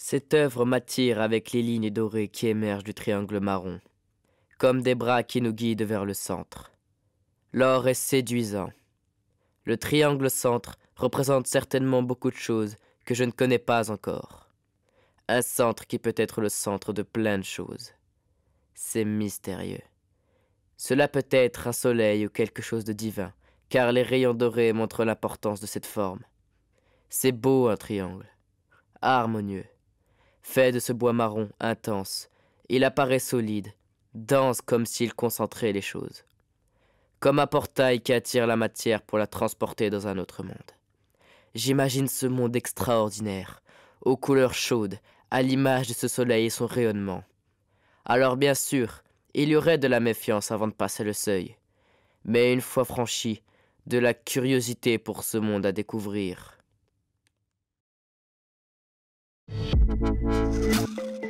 Cette œuvre m'attire avec les lignes dorées qui émergent du triangle marron, comme des bras qui nous guident vers le centre. L'or est séduisant. Le triangle centre représente certainement beaucoup de choses que je ne connais pas encore. Un centre qui peut être le centre de plein de choses. C'est mystérieux. Cela peut être un soleil ou quelque chose de divin, car les rayons dorés montrent l'importance de cette forme. C'est beau un triangle, harmonieux fait de ce bois marron intense. Il apparaît solide, dense comme s'il concentrait les choses. Comme un portail qui attire la matière pour la transporter dans un autre monde. J'imagine ce monde extraordinaire, aux couleurs chaudes, à l'image de ce soleil et son rayonnement. Alors bien sûr, il y aurait de la méfiance avant de passer le seuil. Mais une fois franchi, de la curiosité pour ce monde à découvrir. Thank you.